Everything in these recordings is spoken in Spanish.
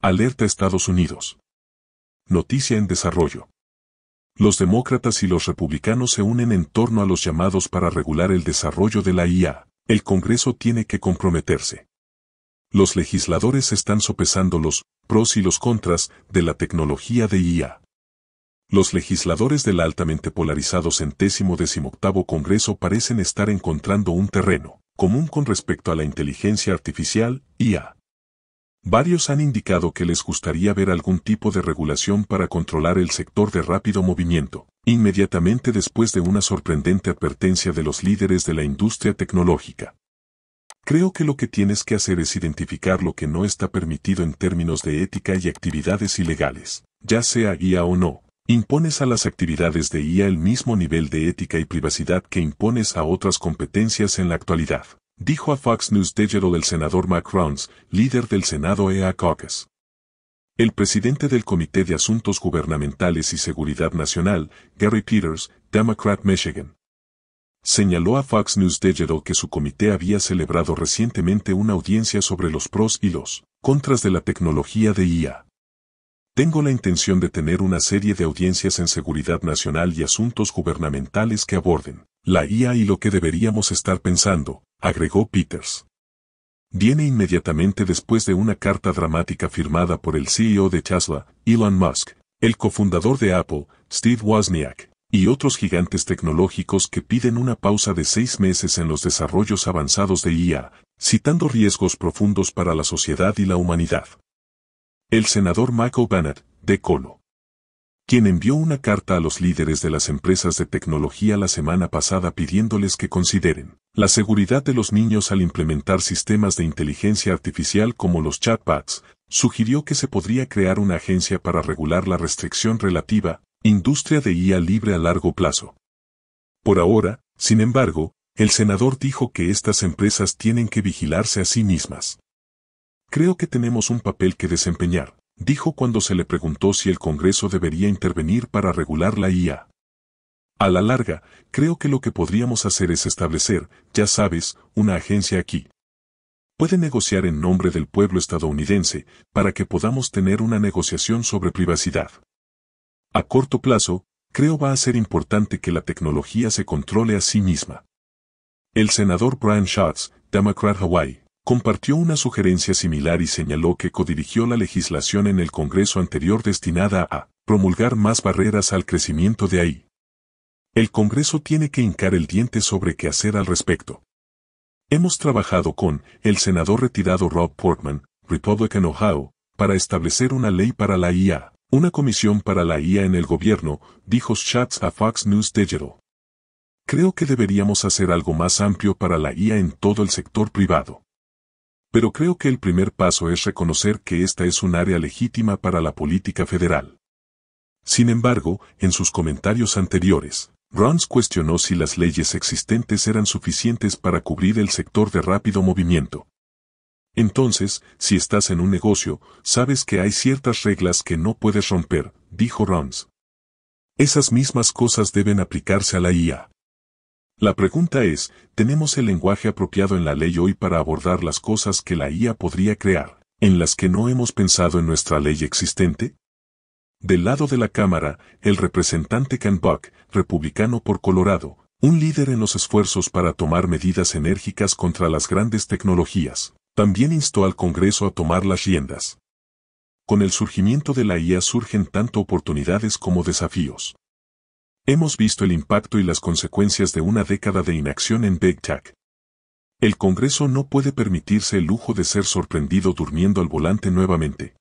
Alerta Estados Unidos. Noticia en desarrollo. Los demócratas y los republicanos se unen en torno a los llamados para regular el desarrollo de la IA. El Congreso tiene que comprometerse. Los legisladores están sopesando los pros y los contras de la tecnología de IA. Los legisladores del altamente polarizado centésimo decimoctavo Congreso parecen estar encontrando un terreno común con respecto a la inteligencia artificial, IA Varios han indicado que les gustaría ver algún tipo de regulación para controlar el sector de rápido movimiento, inmediatamente después de una sorprendente advertencia de los líderes de la industria tecnológica. Creo que lo que tienes que hacer es identificar lo que no está permitido en términos de ética y actividades ilegales, ya sea IA o no. Impones a las actividades de IA el mismo nivel de ética y privacidad que impones a otras competencias en la actualidad dijo a Fox News Digital el senador Mark Rounds, líder del Senado EA Caucus. El presidente del Comité de Asuntos Gubernamentales y Seguridad Nacional, Gary Peters, Democrat Michigan, señaló a Fox News Digital que su comité había celebrado recientemente una audiencia sobre los pros y los contras de la tecnología de IA. E Tengo la intención de tener una serie de audiencias en seguridad nacional y asuntos gubernamentales que aborden la IA y lo que deberíamos estar pensando, agregó Peters. Viene inmediatamente después de una carta dramática firmada por el CEO de Tesla, Elon Musk, el cofundador de Apple, Steve Wozniak, y otros gigantes tecnológicos que piden una pausa de seis meses en los desarrollos avanzados de IA, citando riesgos profundos para la sociedad y la humanidad. El senador Michael Bennett, de Colo quien envió una carta a los líderes de las empresas de tecnología la semana pasada pidiéndoles que consideren la seguridad de los niños al implementar sistemas de inteligencia artificial como los chatbots, sugirió que se podría crear una agencia para regular la restricción relativa, industria de IA libre a largo plazo. Por ahora, sin embargo, el senador dijo que estas empresas tienen que vigilarse a sí mismas. Creo que tenemos un papel que desempeñar, dijo cuando se le preguntó si el Congreso debería intervenir para regular la IA. A la larga, creo que lo que podríamos hacer es establecer, ya sabes, una agencia aquí. Puede negociar en nombre del pueblo estadounidense para que podamos tener una negociación sobre privacidad. A corto plazo, creo va a ser importante que la tecnología se controle a sí misma. El senador Brian Schatz, Democrat Hawaii compartió una sugerencia similar y señaló que codirigió la legislación en el Congreso anterior destinada a promulgar más barreras al crecimiento de ahí. El Congreso tiene que hincar el diente sobre qué hacer al respecto. Hemos trabajado con el senador retirado Rob Portman, Republican Ohio, para establecer una ley para la IA, una comisión para la IA en el gobierno, dijo Schatz a Fox News Digital. Creo que deberíamos hacer algo más amplio para la IA en todo el sector privado. Pero creo que el primer paso es reconocer que esta es un área legítima para la política federal. Sin embargo, en sus comentarios anteriores, Rons cuestionó si las leyes existentes eran suficientes para cubrir el sector de rápido movimiento. Entonces, si estás en un negocio, sabes que hay ciertas reglas que no puedes romper, dijo Rons. Esas mismas cosas deben aplicarse a la IA. La pregunta es, ¿tenemos el lenguaje apropiado en la ley hoy para abordar las cosas que la IA podría crear, en las que no hemos pensado en nuestra ley existente? Del lado de la Cámara, el representante Ken Buck, republicano por Colorado, un líder en los esfuerzos para tomar medidas enérgicas contra las grandes tecnologías, también instó al Congreso a tomar las riendas. Con el surgimiento de la IA surgen tanto oportunidades como desafíos. Hemos visto el impacto y las consecuencias de una década de inacción en Big Tech. El Congreso no puede permitirse el lujo de ser sorprendido durmiendo al volante nuevamente.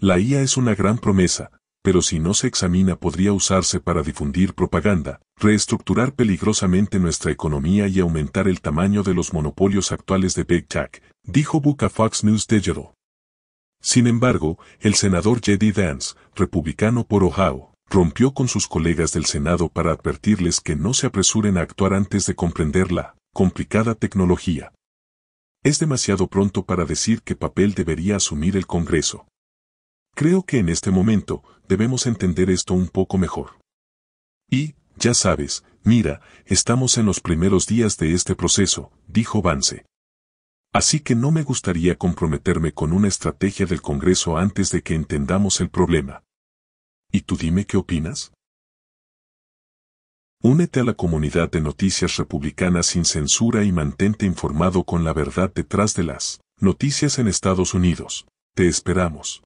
La IA es una gran promesa, pero si no se examina podría usarse para difundir propaganda, reestructurar peligrosamente nuestra economía y aumentar el tamaño de los monopolios actuales de Big Tech, dijo Buca Fox News Digital. Sin embargo, el senador Jedi Dance, republicano por Ohio, rompió con sus colegas del Senado para advertirles que no se apresuren a actuar antes de comprender la complicada tecnología. Es demasiado pronto para decir qué papel debería asumir el Congreso. Creo que en este momento debemos entender esto un poco mejor. Y, ya sabes, mira, estamos en los primeros días de este proceso, dijo Vance. Así que no me gustaría comprometerme con una estrategia del Congreso antes de que entendamos el problema. ¿Y tú dime qué opinas? Únete a la comunidad de noticias republicanas sin censura y mantente informado con la verdad detrás de las noticias en Estados Unidos. Te esperamos.